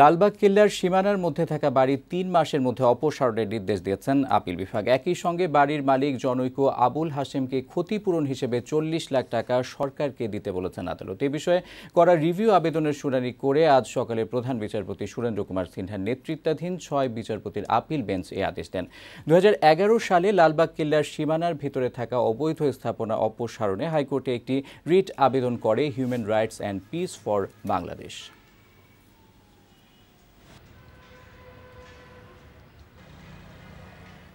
লালবাগ কিল্লার সীমানার মধ্যে থাকা বাড়ি তিন মাসের মধ্যে অপসারণের নির্দেশ দিয়েছেন আপিল বিভাগ একই সঙ্গে বাড়ির মালিক জনৈক আবুল হাসেমকে ক্ষতিপূরণ হিসেবে চল্লিশ লাখ টাকা সরকারকে দিতে বলেছেন আদালত এ বিষয়ে করা রিভিউ আবেদনের শুনানি করে আজ সকালে প্রধান বিচারপতি সুরেন্দ্র কুমার সিনহার নেতৃত্বাধীন ছয় বিচারপতির আপিল বেঞ্চ এ আদেশ দেন দু সালে লালবাগ কিল্লার সীমানার ভিতরে থাকা অবৈধ স্থাপনা অপসারণে হাইকোর্টে একটি রিট আবেদন করে human rights and peace for Bangladesh